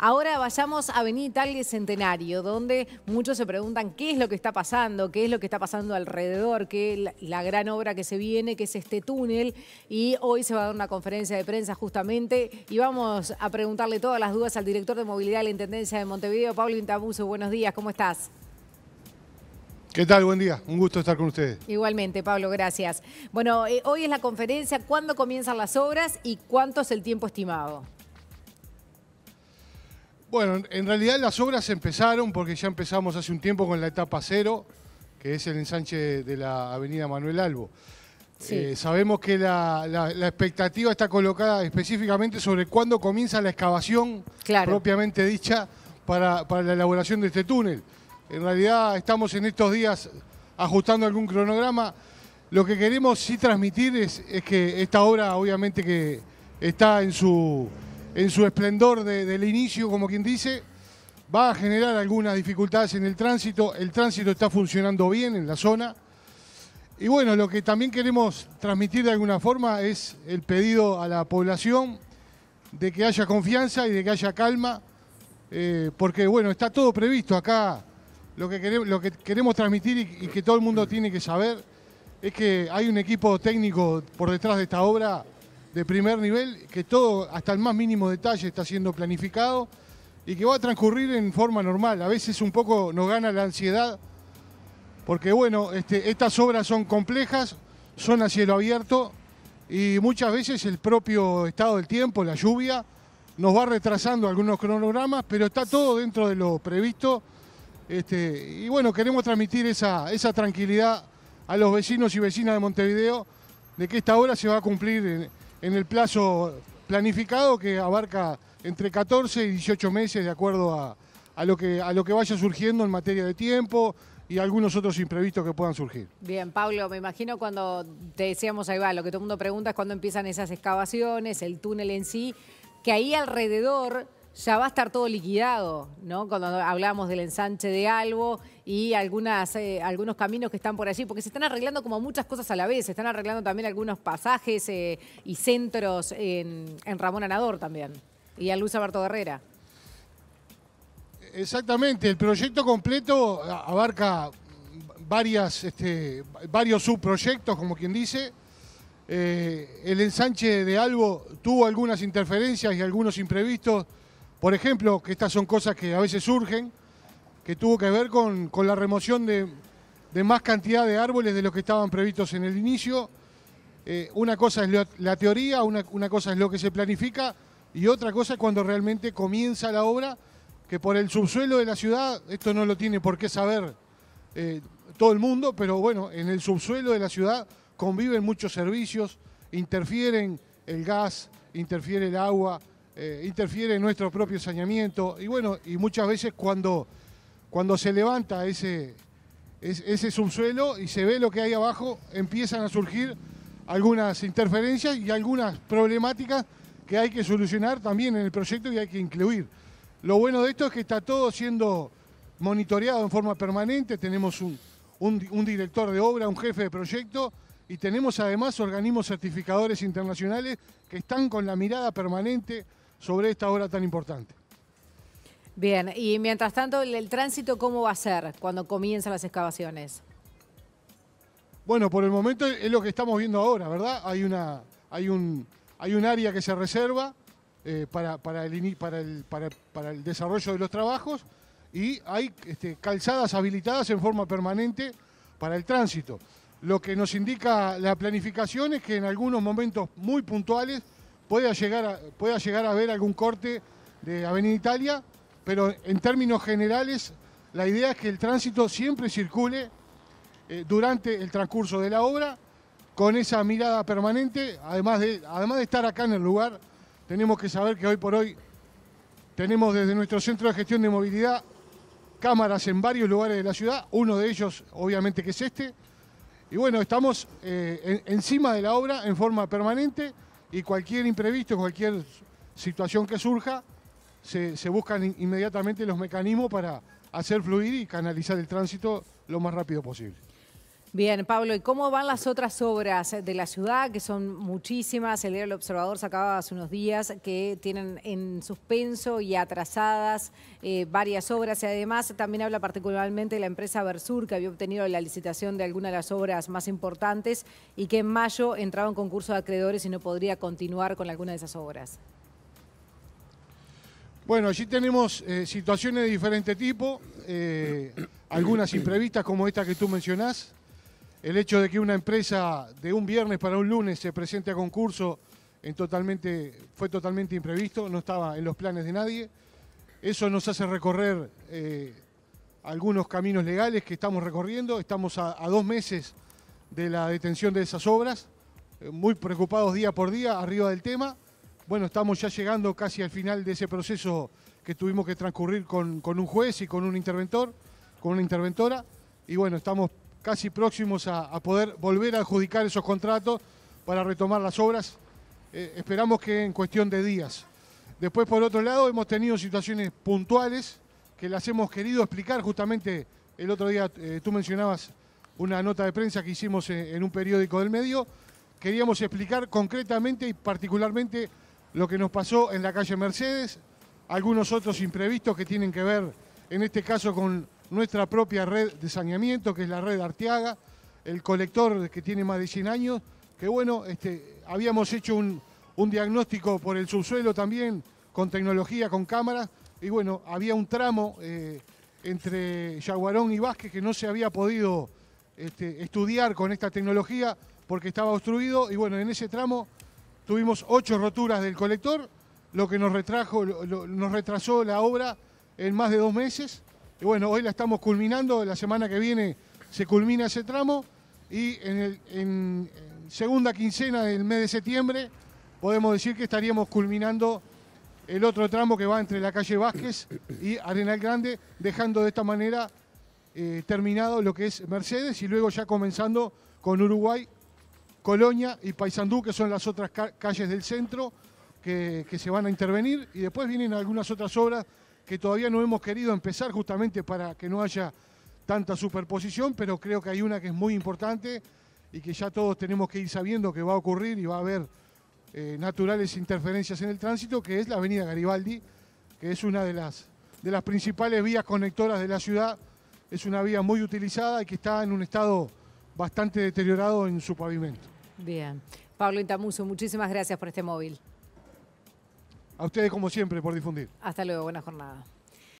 Ahora vayamos a Avenida Italia Centenario, donde muchos se preguntan qué es lo que está pasando, qué es lo que está pasando alrededor, qué es la, gran obra que se viene, qué es este túnel. Y hoy se va a dar una conferencia de prensa justamente y vamos a preguntarle todas las dudas al director de movilidad de la Intendencia de Montevideo, Pablo Intabuso. Buenos días, ¿cómo estás? ¿Qué tal? Buen día. Un gusto estar con ustedes. Igualmente, Pablo, gracias. Bueno, eh, hoy es la conferencia. ¿Cuándo comienzan las obras y cuánto es el tiempo estimado? Bueno, en realidad las obras empezaron porque ya empezamos hace un tiempo con la etapa cero, que es el ensanche de la avenida Manuel Albo. Eh, sabemos que la, expectativa está colocada específicamente sobre cuándo comienza la excavación propiamente dicha para, la elaboración de este túnel. En realidad estamos en estos días ajustando algún cronograma. Lo que queremos sí transmitir es, es que esta obra obviamente que está en su en su esplendor del inicio, como quien dice, va a generar algunas dificultades en el tránsito. El tránsito está funcionando bien en la zona. Y bueno, lo que también queremos transmitir de alguna forma es el pedido a la población de que haya confianza y de que haya calma, eh, porque bueno, está todo previsto acá. Lo que queremos, transmitir y que todo el mundo tiene que saber es que hay un equipo técnico por detrás de esta obra de primer nivel, que todo, hasta el más mínimo detalle, está siendo planificado y que va a transcurrir en forma normal. A veces un poco nos gana la ansiedad, porque bueno, este, estas obras son complejas, son a cielo abierto y muchas veces el propio estado del tiempo, la lluvia, nos va retrasando algunos cronogramas, pero está todo dentro de lo previsto. Este, y bueno, queremos transmitir esa, esa tranquilidad a los vecinos y vecinas de Montevideo de que esta obra se va a cumplir en, en el plazo planificado que abarca entre 14 y 18 meses de acuerdo a, lo, que, a lo que vaya surgiendo en materia de tiempo y algunos otros imprevistos que puedan surgir. Bien, Pablo, me imagino cuando te decíamos ahí va, lo que todo el mundo pregunta es cuándo empiezan esas excavaciones, el túnel en sí, que ahí alrededor ya va a estar todo liquidado, ¿no? Cuando hablamos del ensanche de Albo y algunas, eh, algunos caminos que están por allí, porque se están arreglando como muchas cosas a la vez, se están arreglando también algunos pasajes eh, y centros en, Ramón Anador también, y a Luis Alberto Guerrera. Exactamente, el proyecto completo abarca varias, este, varios subproyectos, como quien dice. Eh, el ensanche de Albo tuvo algunas interferencias y algunos imprevistos por ejemplo, que estas son cosas que a veces surgen, que tuvo que ver con, la remoción de, más cantidad de árboles de los que estaban previstos en el inicio. Eh, una cosa es la teoría, una, cosa es lo que se planifica y otra cosa es cuando realmente comienza la obra, que por el subsuelo de la ciudad, esto no lo tiene por qué saber eh, todo el mundo, pero bueno, en el subsuelo de la ciudad conviven muchos servicios, interfieren el gas, interfiere el agua, eh, interfiere en nuestro propio saneamiento. Y bueno, y muchas veces cuando, cuando se levanta ese, ese subsuelo y se ve lo que hay abajo, empiezan a surgir algunas interferencias y algunas problemáticas que hay que solucionar también en el proyecto y hay que incluir. Lo bueno de esto es que está todo siendo monitoreado en forma permanente, tenemos un director de obra, un jefe de proyecto y tenemos además organismos certificadores internacionales que están con la mirada permanente sobre esta hora tan importante. Bien, y mientras tanto, el, tránsito, ¿cómo va a ser cuando comienzan las excavaciones? Bueno, por el momento es lo que estamos viendo ahora, ¿verdad? Hay, una, hay, un, hay un área que se reserva eh, para, para, el, para, el, para, el desarrollo de los trabajos y hay este, calzadas habilitadas en forma permanente para el tránsito. Lo que nos indica la planificación es que en algunos momentos muy puntuales pueda llegar a, pueda llegar a ver algún corte de Avenida Italia, pero en términos generales la idea es que el tránsito siempre circule eh, durante el transcurso de la obra con esa mirada permanente, además de, además de estar acá en el lugar, tenemos que saber que hoy por hoy tenemos desde nuestro centro de gestión de movilidad cámaras en varios lugares de la ciudad, uno de ellos obviamente que es este, y bueno, estamos eh, encima de la obra en forma permanente y cualquier imprevisto, cualquier situación que surja, se, buscan inmediatamente los mecanismos para hacer fluir y canalizar el tránsito lo más rápido posible. Bien, Pablo, ¿y cómo van las otras obras de la ciudad, que son muchísimas? El El Observador sacaba hace unos días que tienen en suspenso y atrasadas eh, varias obras y además también habla particularmente de la empresa Bersur, que había obtenido la licitación de algunas de las obras más importantes y que en mayo entraba en concurso de acreedores y no podría continuar con alguna de esas obras. Bueno, allí tenemos eh, situaciones de diferente tipo, eh, algunas imprevistas como esta que tú mencionás, el hecho de que una empresa de un viernes para un lunes se presente a concurso fue totalmente imprevisto, no estaba en los planes de nadie. Eso nos hace recorrer eh, algunos caminos legales que estamos recorriendo. Estamos a, dos meses de la detención de esas obras, eh, muy preocupados día por día arriba del tema. Bueno, estamos ya llegando casi al final de ese proceso que tuvimos que transcurrir con, un juez y con un interventor, con una interventora. Y bueno, estamos casi próximos a, poder volver a adjudicar esos contratos para retomar las obras. Eh, esperamos que en cuestión de días. Después, por otro lado, hemos tenido situaciones puntuales que las hemos querido explicar. Justamente el otro día eh, tú mencionabas una nota de prensa que hicimos eh, en un periódico del medio. Queríamos explicar concretamente y particularmente lo que nos pasó en la calle Mercedes, algunos otros imprevistos que tienen que ver, en este caso, con nuestra propia red de saneamiento, que es la red Arteaga, el colector que tiene más de 100 años, que bueno, este, habíamos hecho un, diagnóstico por el subsuelo también, con tecnología, con cámaras, y bueno, había un tramo eh, entre Yaguarón y Vázquez que no se había podido este, estudiar con esta tecnología porque estaba obstruido, y bueno, en ese tramo tuvimos ocho roturas del colector, lo que nos, retrajo, nos retrasó la obra en más de dos meses, y bueno, hoy la estamos culminando, la semana que viene se culmina ese tramo y en, segunda quincena del mes de septiembre podemos decir que estaríamos culminando el otro tramo que va entre la calle Vázquez y Arenal Grande, dejando de esta manera eh, terminado lo que es Mercedes y luego ya comenzando con Uruguay, Colonia y Paysandú, que son las otras calles del centro que, que se van a intervenir y después vienen algunas otras obras que todavía no hemos querido empezar justamente para que no haya tanta superposición, pero creo que hay una que es muy importante y que ya todos tenemos que ir sabiendo que va a ocurrir y va a haber eh, naturales interferencias en el tránsito, que es la avenida Garibaldi, que es una de las, de las principales vías conectoras de la ciudad. Es una vía muy utilizada y que está en un estado bastante deteriorado en su pavimento. Bien. Pablo Intamuso, muchísimas gracias por este móvil. A ustedes como siempre por difundir. Hasta luego, buena jornada.